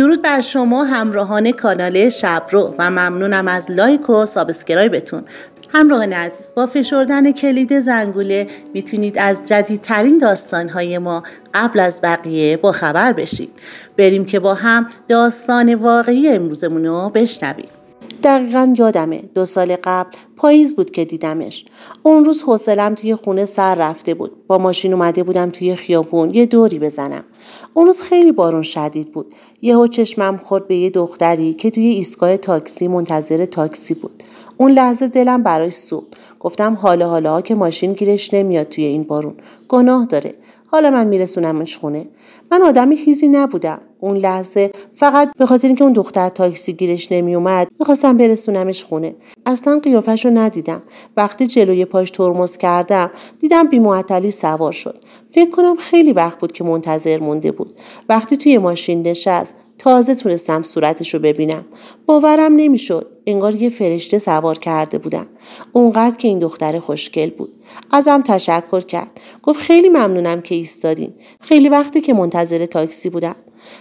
درود بر شما همراهان کانال شبرو و ممنونم از لایک و سابسکرایبتون همراهان عزیز با فشردن کلید زنگوله میتونید از جدیدترین داستانهای ما قبل از بقیه با خبر بشید بریم که با هم داستان واقعی امروزمون رو بشنویم دقیقا یادمه دو سال قبل پاییز بود که دیدمش اون روز حوصلم توی خونه سر رفته بود با ماشین اومده بودم توی خیابون یه دوری بزنم اون روز خیلی بارون شدید بود یهو چشمم خورد به یه دختری که توی ایستگاه تاکسی منتظر تاکسی بود اون لحظه دلم براش سوخت گفتم حالا حالا که ماشین گیرش نمیاد توی این بارون گناه داره حالا من میرسونمش خونه من آدمی هیزی نبودم اون لحظه فقط به خاطر اینکه اون دختر تاکسی گیرش نمیومد میخواستم برسونمش خونه اصلا قیافش رو ندیدم وقتی جلوی پاش ترمز کردم دیدم بیمعطلی سوار شد فکر کنم خیلی وقت بود که منتظر مونده بود وقتی توی ماشین نشست تازه تونستم صورتش رو ببینم باورم نمیشد انگار یه فرشته سوار کرده بودم اونقدر که این دختر خوشگل بود ازم تشکر کرد گفت خیلی ممنونم که ایستادین خیلی وقتی که منتظر تاکسی بودم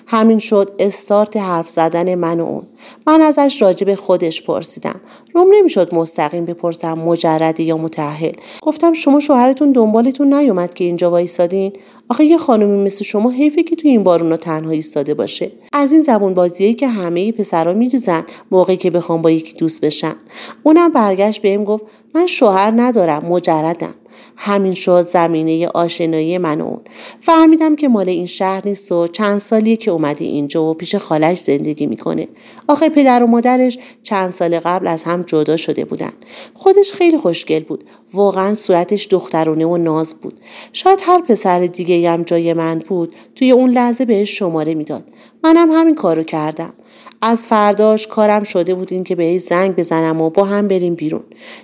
همین شد استارت حرف زدن من و اون من ازش راجب خودش پرسیدم روم نمیشد مستقیم بپرسم مجرده یا متعهل گفتم شما شوهرتون دنبالتون نیومد که اینجا وایسادین آخه یه خانمی مثل شما حیفه که تو این بارونا تنها ایستاده باشه از این زبون بازیایی که همه پسرا میریزن موقعی که بخوام با یکی دوست بشن اونم برگشت بهم گفت من شوهر ندارم مجردم همین شد زمینه آشنایی من اون فهمیدم که مال این شهر نیست و چند سالیه که اومده اینجا و پیش خالش زندگی میکنه آخه پدر و مادرش چند سال قبل از هم جدا شده بودن خودش خیلی خوشگل بود واقعا صورتش دخترونه و ناز بود شاید هر پسر دیگه هم جای من بود توی اون لحظه بهش شماره میداد منم همین کارو کردم از فرداش کارم شده بود این که به زنگ بزنم و با هم بریم بیرون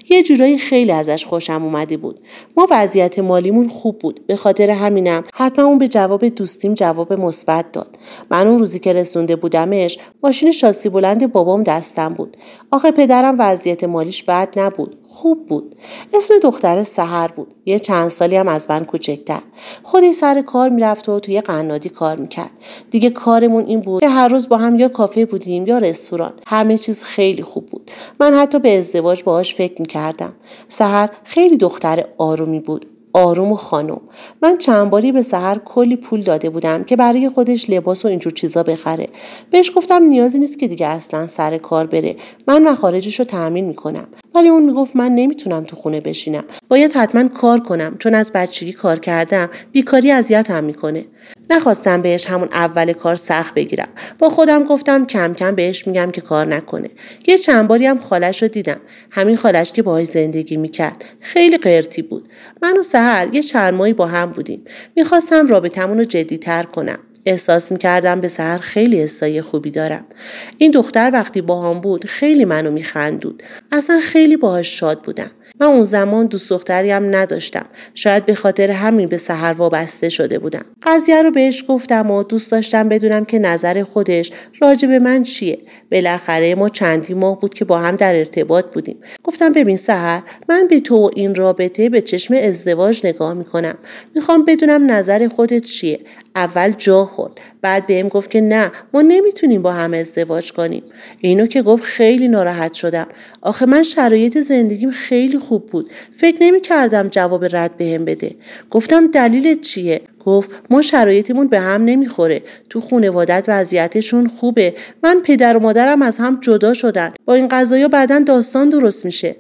یه جورایی خیلی ازش خوشم اومده بود ما وضعیت مالیمون خوب بود به خاطر همینم حتما اون به جواب دوستیم جواب مثبت داد من اون روزی که رسونده بودمش ماشین شاسی بلند بابام دستم بود آخه پدرم وضعیت مالیش بد نبود خوب بود اسم دختر سحر بود یه چند سالی هم از من کوچکتر خودی سر کار میرفت و توی قنادی کار میکرد دیگه کارمون این بود که هر روز با هم یا کافه بودیم یا رستوران همه چیز خیلی خوب بود من حتی به ازدواج باهاش فکر میکردم سحر خیلی دختر آرومی بود آروم و خانم من چند باری به سهر کلی پول داده بودم که برای خودش لباس و اینجور چیزا بخره بهش گفتم نیازی نیست که دیگه اصلا سر کار بره من مخارجش رو تعمین میکنم ولی اون میگفت من نمیتونم تو خونه بشینم باید حتما کار کنم چون از بچگی کار کردم بیکاری اذیتم میکنه نخواستم بهش همون اول کار سخت بگیرم با خودم گفتم کم کم بهش میگم که کار نکنه یه چند باری هم خالش رو دیدم همین خالش که باهاش زندگی میکرد خیلی قرتی بود من و سهر یه چند ماهی با هم بودیم میخواستم رابطمون رو تر کنم احساس میکردم به سهر خیلی حسای خوبی دارم این دختر وقتی با هم بود خیلی منو میخندود اصلا خیلی باهاش شاد بودم من اون زمان دوست دختری هم نداشتم شاید به خاطر همین به سحر وابسته شده بودم قضیه رو بهش گفتم و دوست داشتم بدونم که نظر خودش راجع به من چیه بالاخره ما چندی ماه بود که با هم در ارتباط بودیم گفتم ببین سحر من به تو این رابطه به چشم ازدواج نگاه میکنم میخوام بدونم نظر خودت چیه اول جا خورد بعد بهم گفت که نه ما نمیتونیم با هم ازدواج کنیم اینو که گفت خیلی ناراحت شدم آخه من شرایط زندگیم خیلی خوب بود فکر نمیکردم جواب رد بهم بده گفتم دلیلت چیه گفت ما شرایطمون به هم نمیخوره تو خونوادت وضعیتشون خوبه من پدر و مادرم از هم جدا شدن با این قضایا بعدا داستان درست میشه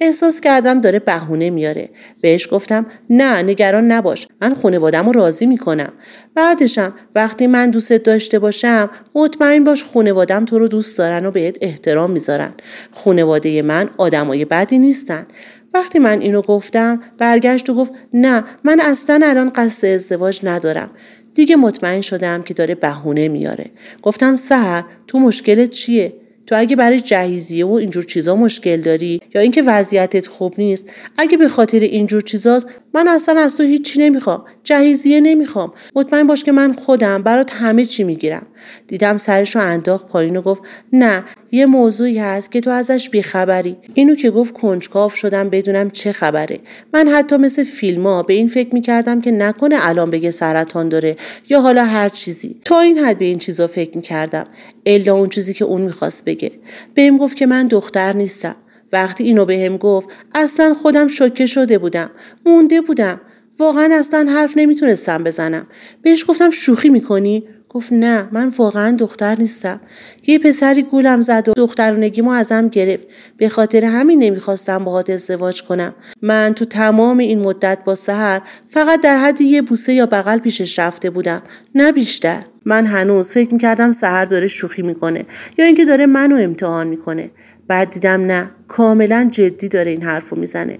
احساس کردم داره بهونه میاره بهش گفتم نه نگران نباش من خانوادم رو راضی میکنم بعدشم وقتی من دوستت داشته باشم مطمئن باش خانوادم تو رو دوست دارن و بهت احترام میذارن خانواده من آدمای بدی نیستن وقتی من اینو گفتم برگشت و گفت نه من اصلا الان قصد ازدواج ندارم دیگه مطمئن شدم که داره بهونه میاره گفتم سهر تو مشکلت چیه تو اگه برای جهیزیه و اینجور چیزا مشکل داری یا اینکه وضعیتت خوب نیست اگه به خاطر اینجور چیزاست من اصلا از تو هیچی نمیخوام جهیزیه نمیخوام مطمئن باش که من خودم برات همه چی میگیرم دیدم سرش رو انداخت پایین و گفت نه یه موضوعی هست که تو ازش بیخبری اینو که گفت کنجکاو شدم بدونم چه خبره من حتی مثل فیلما به این فکر میکردم که نکنه الان بگه سرطان داره یا حالا هر چیزی تا این حد به این چیزا فکر میکردم الا اون چیزی که اون میخواست بگه بهم گفت که من دختر نیستم وقتی اینو بهم گفت اصلا خودم شوکه شده بودم مونده بودم واقعا اصلا حرف نمیتونستم بزنم بهش گفتم شوخی میکنی گفت نه من واقعا دختر نیستم یه پسری گولم زد و دخترونگیمو ازم گرفت به خاطر همین نمیخواستم باهات ازدواج کنم من تو تمام این مدت با سهر فقط در حد یه بوسه یا بغل پیشش رفته بودم نه بیشتر من هنوز فکر کردم سهر داره شوخی میکنه یا اینکه داره منو امتحان میکنه بعد دیدم نه کاملا جدی داره این حرفو میزنه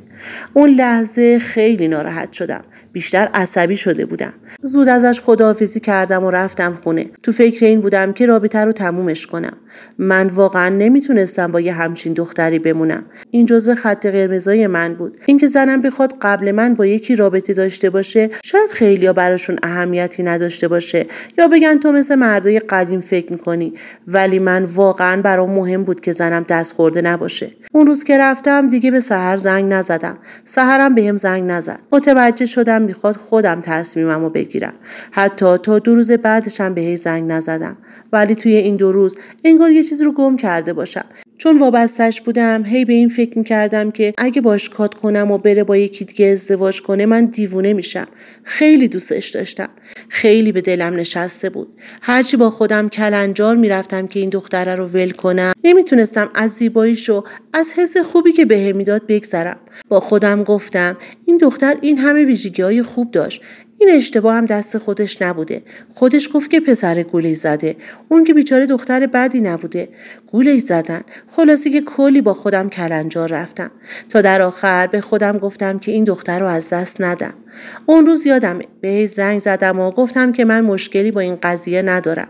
اون لحظه خیلی ناراحت شدم بیشتر عصبی شده بودم زود ازش خداحافظی کردم و رفتم خونه تو فکر این بودم که رابطه رو تمومش کنم من واقعا نمیتونستم با یه همچین دختری بمونم این جزو خط قرمزای من بود اینکه زنم بخواد قبل من با یکی رابطه داشته باشه شاید خیلیا براشون اهمیتی نداشته باشه یا بگن تو مثل مردای قدیم فکر میکنی ولی من واقعا برام مهم بود که زنم دست خورده نباشه اون روز که رفتم دیگه به سحر زنگ نزدم سحرم بهم زنگ نزد متوجه شدم میخواد خودم تصمیمم رو بگیرم حتی تا دو روز بعدشم به هی زنگ نزدم ولی توی این دو روز انگار یه چیزی رو گم کرده باشم چون وابستش بودم هی به این فکر میکردم که اگه باش کات کنم و بره با یکی دیگه ازدواج کنه من دیوونه میشم خیلی دوستش داشتم خیلی به دلم نشسته بود هرچی با خودم کلنجار میرفتم که این دختره رو ول کنم نمیتونستم از زیباییش و از حس خوبی که بهم میداد بگذرم با خودم گفتم این دختر این همه ویژگی های خوب داشت این اشتباه هم دست خودش نبوده خودش گفت که پسر گولی زده اون که بیچاره دختر بدی نبوده گولی زدن خلاصی که کلی با خودم کلنجار رفتم تا در آخر به خودم گفتم که این دختر رو از دست ندم اون روز یادمه به زنگ زدم و گفتم که من مشکلی با این قضیه ندارم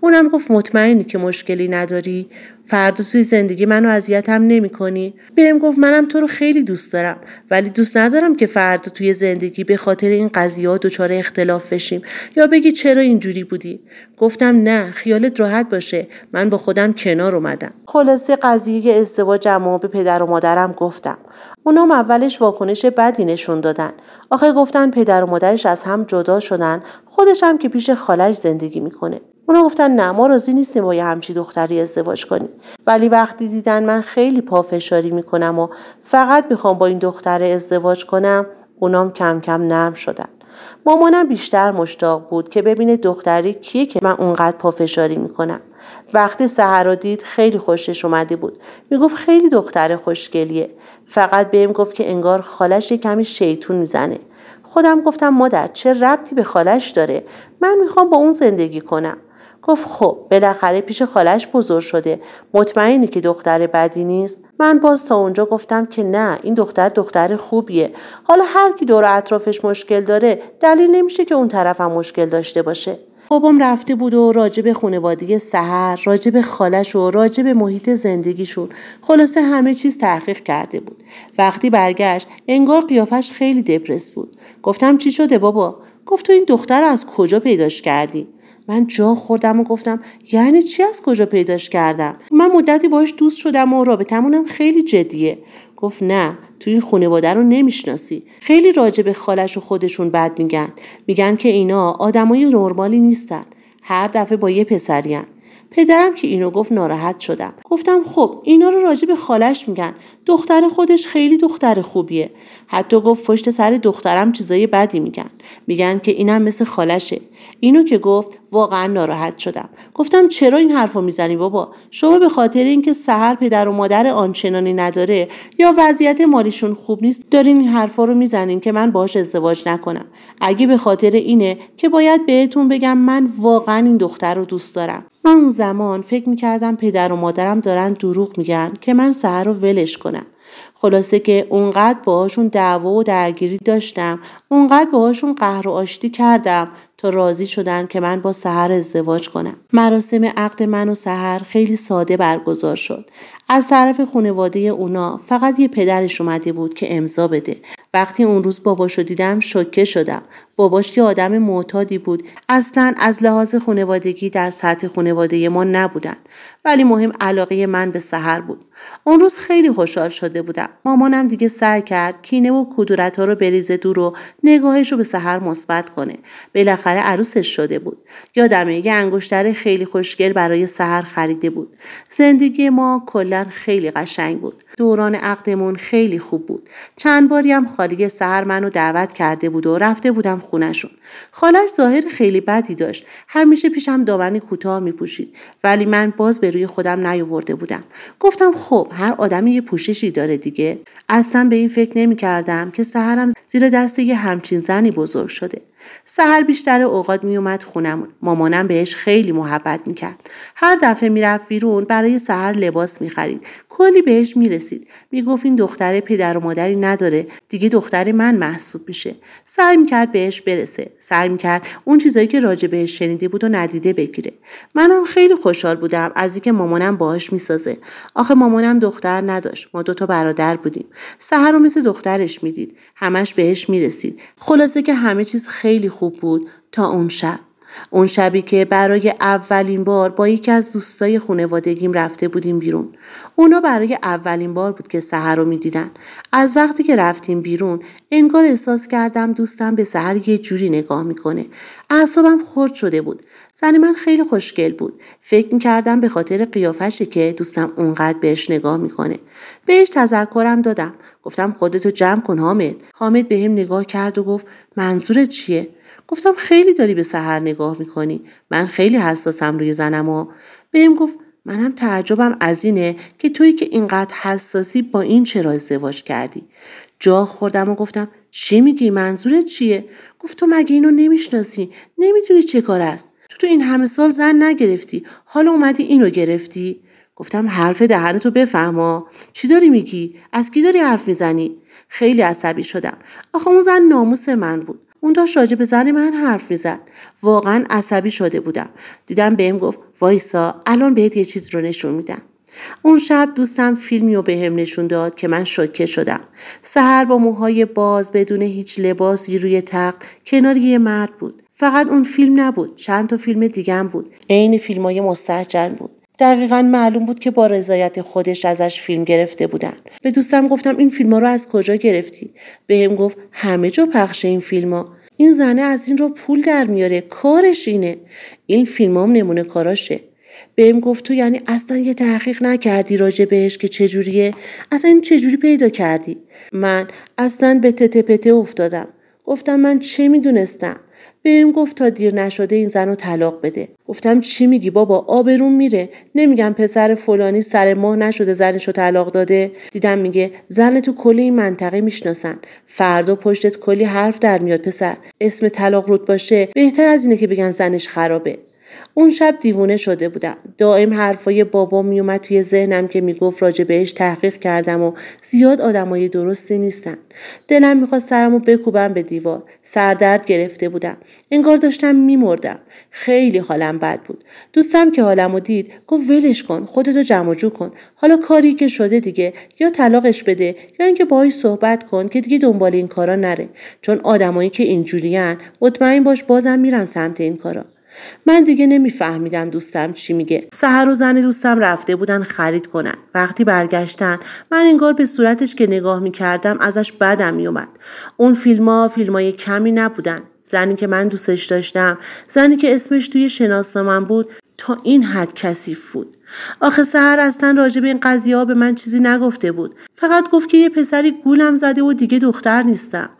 اونم گفت مطمئنی که مشکلی نداری فردا توی زندگی منو اذیتم نمیکنی بهم گفت منم تو رو خیلی دوست دارم ولی دوست ندارم که فردا توی زندگی به خاطر این قضیه ها دچار اختلاف بشیم یا بگی چرا اینجوری بودی گفتم نه خیالت راحت باشه من با خودم کنار اومدم خلاصه قضیه ازدواجم و به پدر و مادرم گفتم اونام اولش واکنش بدی نشون دادن آخه گفتن پدر و مادرش از هم جدا شدن خودش هم که پیش خالش زندگی میکنه اونا گفتن نه ما راضی نیستیم با یه همچی دختری ازدواج کنیم ولی وقتی دیدن من خیلی پافشاری میکنم و فقط میخوام با این دختره ازدواج کنم اونام کم کم نرم شدن مامانم بیشتر مشتاق بود که ببینه دختری کیه که من اونقدر پافشاری میکنم وقتی سهر دید خیلی خوشش اومده بود میگفت خیلی دختر خوشگلیه فقط بهم گفت که انگار خالش کمی شیطون میزنه خودم گفتم مادر چه ربطی به خالش داره من میخوام با اون زندگی کنم گفت خب بالاخره پیش خالش بزرگ شده مطمئنی که دختر بدی نیست من باز تا اونجا گفتم که نه این دختر دختر خوبیه حالا هر کی دور اطرافش مشکل داره دلیل نمیشه که اون طرف هم مشکل داشته باشه بابام رفته بود و راجب خانواده سهر راجب خالش و راجب محیط زندگیشون خلاصه همه چیز تحقیق کرده بود وقتی برگشت انگار قیافش خیلی دپرس بود گفتم چی شده بابا گفت تو این دختر از کجا پیداش کردی من جا خوردم و گفتم یعنی چی از کجا پیداش کردم من مدتی باش دوست شدم و رابطمونم خیلی جدیه گفت نه تو این خانواده رو نمیشناسی خیلی راجع به خالش و خودشون بد میگن میگن که اینا آدمای نرمالی نیستن هر دفعه با یه پسریان پدرم که اینو گفت ناراحت شدم گفتم خب اینا رو راجع به خالش میگن دختر خودش خیلی دختر خوبیه حتی گفت پشت سر دخترم چیزای بدی میگن میگن که اینم مثل خالشه اینو که گفت واقعا ناراحت شدم گفتم چرا این حرف رو میزنی بابا شما به خاطر اینکه سحر پدر و مادر آنچنانی نداره یا وضعیت مالیشون خوب نیست دارین این حرفا رو میزنین که من باهاش ازدواج نکنم اگه به خاطر اینه که باید بهتون بگم من واقعا این دختر رو دوست دارم من زمان فکر میکردم پدر و مادرم دارن دروغ میگن که من سهر رو ولش کنم خلاصه که اونقدر باهاشون دعوا و درگیری داشتم اونقدر باهاشون قهر و آشتی کردم تا راضی شدن که من با سهر ازدواج کنم مراسم عقد من و سهر خیلی ساده برگزار شد از طرف خانواده اونا فقط یه پدرش اومده بود که امضا بده وقتی اون روز باباشو دیدم شکه شدم باباش یه آدم معتادی بود اصلا از لحاظ خانوادگی در سطح خانواده ما نبودن ولی مهم علاقه من به سحر بود اون روز خیلی خوشحال شده بودم مامانم دیگه سعی کرد کینه و کدورت ها رو بریزه دور و نگاهش رو به سحر مثبت کنه بالاخره عروسش شده بود یادمه یه انگشتر خیلی خوشگل برای سحر خریده بود زندگی ما کلا خیلی قشنگ بود دوران عقدمون خیلی خوب بود چند باری هم خالی سحر منو دعوت کرده بود و رفته بودم خونشون خالش ظاهر خیلی بدی داشت همیشه پیشم داونی کوتاه میپوشید ولی من باز به روی خودم نیاورده بودم گفتم خب هر آدمی یه پوششی داره دیگه اصلا به این فکر نمیکردم که سهرم زیر دست یه همچین زنی بزرگ شده سهر بیشتر اوقات میومد خونمون مامانم بهش خیلی محبت میکرد هر دفعه میرفت بیرون برای سهر لباس میخرید کلی بهش میرسید میگفت این دختر پدر و مادری نداره دیگه دختر من محسوب میشه سعی میکرد بهش برسه سعی میکرد اون چیزایی که راجع بهش شنیده بود و ندیده بگیره منم خیلی خوشحال بودم از اینکه مامانم باهاش میسازه آخه مامانم دختر نداشت ما دوتا برادر بودیم سهر رو مثل دخترش میدید همش بهش میرسید خلاصه که همه چیز خیلی خیلی خوب بود تا اون شب. اون شبی که برای اولین بار با یکی از دوستای خونوادگیم رفته بودیم بیرون اونا برای اولین بار بود که سحر رو میدیدن از وقتی که رفتیم بیرون انگار احساس کردم دوستم به سحر یه جوری نگاه میکنه اعصابم خرد شده بود زن من خیلی خوشگل بود فکر میکردم به خاطر قیافشه که دوستم اونقدر بهش نگاه میکنه بهش تذکرم دادم گفتم خودتو جمع کن حامد حامد به هم نگاه کرد و گفت منظور چیه گفتم خیلی داری به سحر نگاه میکنی من خیلی حساسم روی زنم و بهم گفت منم تعجبم از اینه که تویی که اینقدر حساسی با این چرا ازدواج کردی جا خوردم و گفتم چی میگی منظورت چیه گفت تو مگه اینو نمیشناسی نمیدونی چه کار است تو تو این همه سال زن نگرفتی حالا اومدی اینو گرفتی گفتم حرف دهنتو بفهما چی داری میگی از کی داری حرف میزنی خیلی عصبی شدم آخه اون زن ناموس من بود اون داشت راجع به زن من حرف میزد واقعا عصبی شده بودم دیدم بهم گفت وایسا الان بهت یه چیز رو نشون میدم اون شب دوستم فیلمی رو بهم هم نشون داد که من شوکه شدم سحر با موهای باز بدون هیچ لباسی روی تخت کنار یه مرد بود فقط اون فیلم نبود چند تا فیلم دیگه بود عین فیلمای مستحجن بود دقیقا معلوم بود که با رضایت خودش ازش فیلم گرفته بودن به دوستم گفتم این فیلم ها رو از کجا گرفتی بهم گفت همه جا پخش این فیلم ها. این زنه از این رو پول در میاره کارش اینه این فیلم هم نمونه کاراشه بهم گفت تو یعنی اصلا یه تحقیق نکردی راجع بهش که چجوریه اصلا این چجوری پیدا کردی من اصلا به تته پته افتادم گفتم من چه میدونستم بهم گفت تا دیر نشده این زن رو طلاق بده گفتم چی میگی بابا آبرون میره نمیگم پسر فلانی سر ماه نشده زنش رو طلاق داده دیدم میگه زن تو کلی این منطقه میشناسن فردا پشتت کلی حرف در میاد پسر اسم طلاق رود باشه بهتر از اینه که بگن زنش خرابه اون شب دیوونه شده بودم دائم حرفای بابا میومد توی ذهنم که میگفت راجع بهش تحقیق کردم و زیاد آدمای درستی نیستن دلم میخواست سرمو بکوبم به دیوار سردرد گرفته بودم انگار داشتم میمردم خیلی حالم بد بود دوستم که حالمو دید گفت ولش کن خودتو جمع جو کن حالا کاری که شده دیگه یا طلاقش بده یا اینکه باهاش صحبت کن که دیگه دنبال این کارا نره چون آدمایی که اینجوریان مطمئن باش بازم میرن سمت این کارا من دیگه نمیفهمیدم دوستم چی میگه سحر و زن دوستم رفته بودن خرید کنن وقتی برگشتن من انگار به صورتش که نگاه میکردم ازش بدم میومد اون فیلم های کمی نبودن زنی که من دوستش داشتم زنی که اسمش توی من بود تا این حد کثیف بود آخه سهر اصلا راجع این قضیه ها به من چیزی نگفته بود فقط گفت که یه پسری گولم زده و دیگه دختر نیستم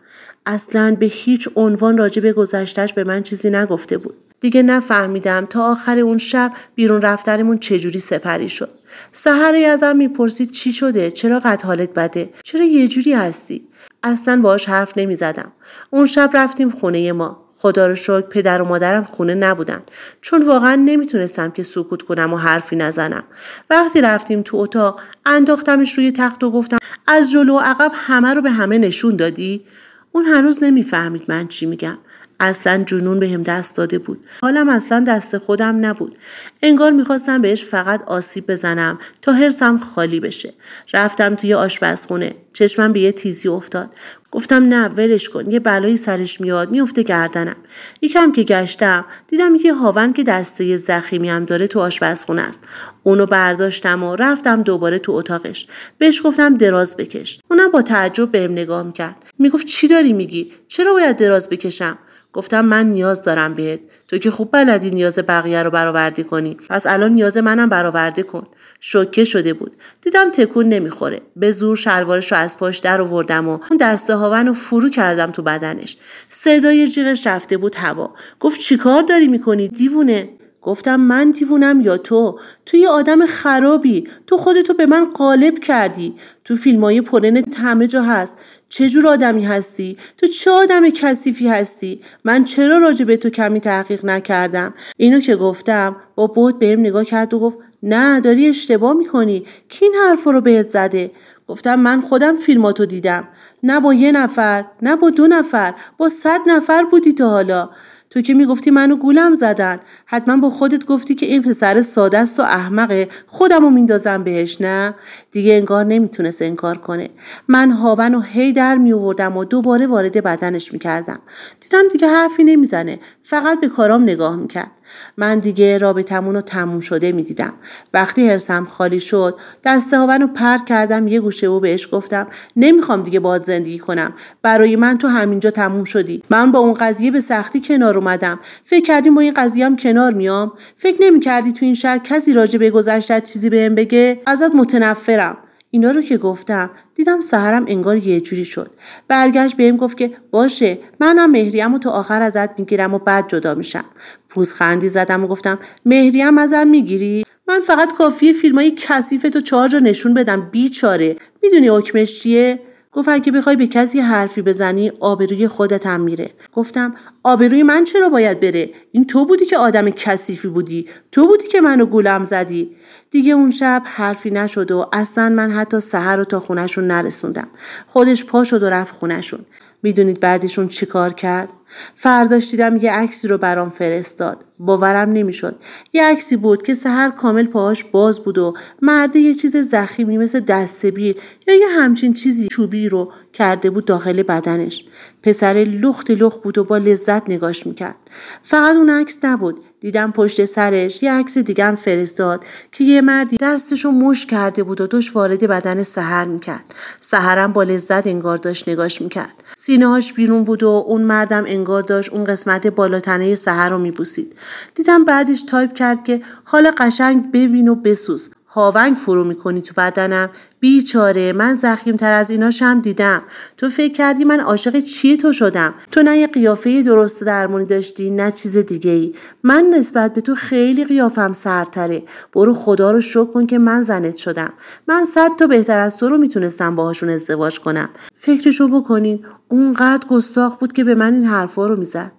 اصلا به هیچ عنوان راجع به گذشتش به من چیزی نگفته بود دیگه نفهمیدم تا آخر اون شب بیرون رفترمون چجوری سپری شد سهره ازم میپرسید چی شده چرا قد حالت بده چرا یه جوری هستی اصلا باش حرف نمیزدم اون شب رفتیم خونه ما خدا رو شکر پدر و مادرم خونه نبودن چون واقعا نمیتونستم که سکوت کنم و حرفی نزنم وقتی رفتیم تو اتاق انداختمش روی تخت و گفتم از جلو و عقب همه رو به همه نشون دادی اون هنوز نمیفهمید من چی میگم اصلا جنون بهم هم دست داده بود حالم اصلا دست خودم نبود انگار میخواستم بهش فقط آسیب بزنم تا حرسم خالی بشه رفتم توی آشپزخونه چشمم به یه تیزی افتاد گفتم نه ولش کن یه بلایی سرش میاد میفته گردنم یکم که گشتم دیدم یه هاون که دسته زخیمی هم داره تو آشپزخونه است اونو برداشتم و رفتم دوباره تو اتاقش بهش گفتم دراز بکش اونم با تعجب بهم نگاه میکرد میگفت چی داری میگی چرا باید دراز بکشم گفتم من نیاز دارم بهت تو که خوب بلدی نیاز بقیه رو برآورده کنی پس الان نیاز منم برآورده کن شوکه شده بود دیدم تکون نمیخوره به زور شلوارش رو از پاش در آوردم و اون دسته هاون رو فرو کردم تو بدنش صدای جیغش رفته بود هوا گفت چیکار داری میکنی دیوونه گفتم من دیوونم یا تو تو یه آدم خرابی تو خودتو به من قالب کردی تو فیلم های پرنت همه جا هست چه جور آدمی هستی تو چه آدم کثیفی هستی من چرا راجع به تو کمی تحقیق نکردم اینو که گفتم با بود بهم نگاه کرد و گفت نه داری اشتباه میکنی کی این حرف رو بهت زده گفتم من خودم فیلماتو دیدم نه با یه نفر نه با دو نفر با صد نفر بودی تا حالا تو که میگفتی منو گولم زدن حتما با خودت گفتی که این پسر ساده است و احمقه خودم میندازم بهش نه دیگه انگار نمیتونست انکار کنه من هاون و هی در میوردم و دوباره وارد بدنش میکردم دیدم دیگه حرفی نمیزنه فقط به کارام نگاه میکرد من دیگه رابطمون رو تموم شده میدیدم وقتی هرسم خالی شد دسته هاون رو پرد کردم یه گوشه و بهش گفتم نمیخوام دیگه باد زندگی کنم برای من تو همینجا تموم شدی من با اون قضیه به سختی کنار اومدم فکر کردی با این قضیه هم کنار میام فکر نمیکردی تو این شهر کسی راجع به گذشتت چیزی بهم بگه ازت متنفرم اینا رو که گفتم دیدم سهرم انگار یه جوری شد برگشت بهم گفت که باشه منم مهریم و تا آخر ازت میگیرم و بعد جدا میشم پوزخندی زدم و گفتم مهریم ازم میگیری من فقط کافیه فیلمایی کثیفتو کثیف تو چهار جا نشون بدم بیچاره میدونی حکمش چیه گفت اگه بخوای به کسی حرفی بزنی آبروی خودت هم میره گفتم آبروی من چرا باید بره این تو بودی که آدم کثیفی بودی تو بودی که منو گولم زدی دیگه اون شب حرفی نشد و اصلا من حتی سحر رو تا خونشون نرسوندم خودش پا شد و رفت خونشون میدونید بعدشون کار کرد فرداش دیدم یه عکسی رو برام فرستاد باورم نمیشد یه عکسی بود که سهر کامل پاهاش باز بود و مرده یه چیز زخیمی مثل دستبیر یا یه همچین چیزی چوبی رو کرده بود داخل بدنش پسر لخت لخت بود و با لذت نگاش میکرد فقط اون عکس نبود دیدم پشت سرش یه عکس دیگم فرستاد که یه مردی دستشو مش کرده بود و توش وارد بدن سهر میکرد سهرم با لذت انگار داشت نگاش میکرد سینهاش بیرون بود و اون مردم انگار داشت اون قسمت بالاتنه سهر رو میبوسید دیدم بعدش تایپ کرد که حالا قشنگ ببین و بسوز هاونگ فرو میکنی تو بدنم بیچاره من زخیم تر از ایناشم دیدم تو فکر کردی من عاشق چیه تو شدم تو نه یه قیافه درست درمونی داشتی نه چیز دیگه ای من نسبت به تو خیلی قیافم سرتره برو خدا رو شکر کن که من زنت شدم من صد تا بهتر از تو رو میتونستم باهاشون ازدواج کنم فکرشو بکنین اونقدر گستاخ بود که به من این حرفا رو میزد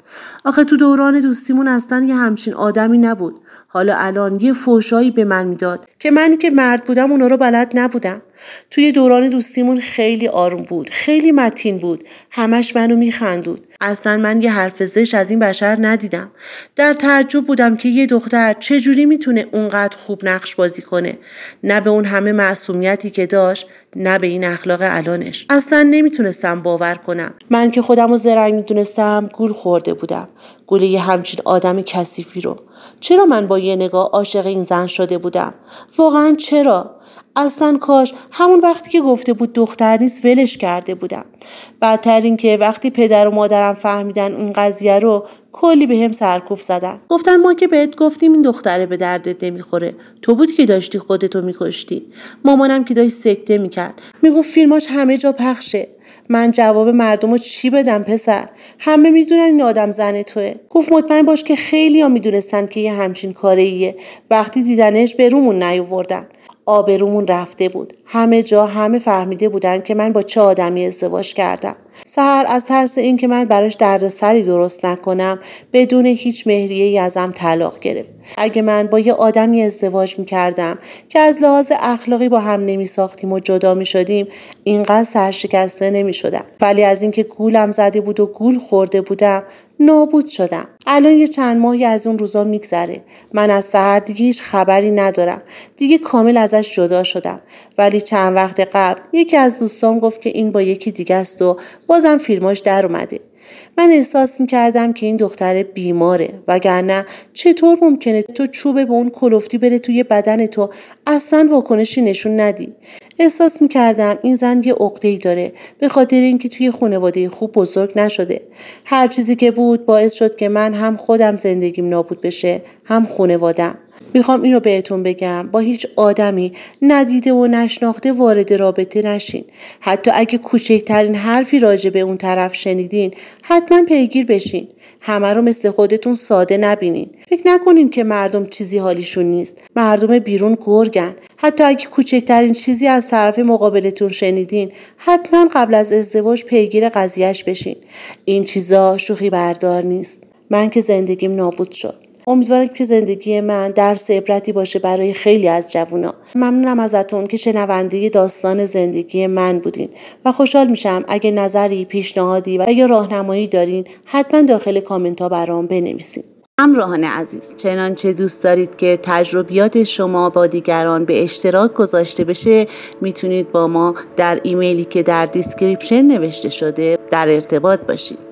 آخه تو دوران دوستیمون اصلا یه همچین آدمی نبود حالا الان یه فوشایی به من میداد که من که مرد بودم اونا رو بلد نبودم توی دوران دوستیمون خیلی آروم بود خیلی متین بود همش منو میخندود اصلا من یه حرف زش از این بشر ندیدم در تعجب بودم که یه دختر چجوری میتونه اونقدر خوب نقش بازی کنه نه به اون همه معصومیتی که داشت نه به این اخلاق الانش اصلا نمیتونستم باور کنم من که خودم رو زرنگ میدونستم گول خورده بودم گول یه همچین آدم کثیفی رو چرا من با یه نگاه عاشق این زن شده بودم واقعا چرا اصلا کاش همون وقتی که گفته بود دختر نیست ولش کرده بودم بدتر اینکه وقتی پدر و مادرم فهمیدن اون قضیه رو کلی به هم سرکوف زدن گفتن ما که بهت گفتیم این دختره به دردت نمیخوره تو بود که داشتی خودتو میکشتی مامانم که داشت سکته میکرد میگفت فیلماش همه جا پخشه من جواب مردم رو چی بدم پسر همه میدونن این آدم زن توه گفت مطمئن باش که خیلی ها میدونستن که یه همچین کاره ایه وقتی دیدنش به رومون نیووردن آبرومون رفته بود همه جا همه فهمیده بودن که من با چه آدمی ازدواج کردم سهر از ترس اینکه من براش دردسری درست نکنم بدون هیچ مهریه ای ازم طلاق گرفت اگه من با یه آدمی ازدواج میکردم که از لحاظ اخلاقی با هم ساختیم و جدا شدیم اینقدر سرشکسته شدم ولی از اینکه گولم زده بود و گول خورده بودم نابود شدم الان یه چند ماهی از اون روزا میگذره من از سهر دیگه هیچ خبری ندارم دیگه کامل ازش جدا شدم ولی چند وقت قبل یکی از دوستان گفت که این با یکی دیگه است و بازم فیلماش در اومده من احساس میکردم که این دختر بیماره وگرنه چطور ممکنه تو چوبه به اون کلفتی بره توی بدن تو اصلا واکنشی نشون ندی احساس میکردم این زن یه عقدهای داره به خاطر اینکه توی خانواده خوب بزرگ نشده هر چیزی که بود باعث شد که من هم خودم زندگیم نابود بشه هم خانوادم میخوام اینو بهتون بگم با هیچ آدمی ندیده و نشناخته وارد رابطه نشین حتی اگه کوچکترین حرفی راجع به اون طرف شنیدین حتما پیگیر بشین همه رو مثل خودتون ساده نبینین فکر نکنین که مردم چیزی حالیشون نیست مردم بیرون گرگن حتی اگه کوچکترین چیزی از طرف مقابلتون شنیدین حتما قبل از ازدواج پیگیر قضیهش بشین این چیزا شوخی بردار نیست من که زندگیم نابود شد امیدوارم که زندگی من درس عبرتی باشه برای خیلی از جوونا ممنونم ازتون که شنونده داستان زندگی من بودین و خوشحال میشم اگه نظری پیشنهادی و یا راهنمایی دارین حتما داخل کامنت ها برام بنویسین همراهان عزیز چنانچه دوست دارید که تجربیات شما با دیگران به اشتراک گذاشته بشه میتونید با ما در ایمیلی که در دیسکریپشن نوشته شده در ارتباط باشید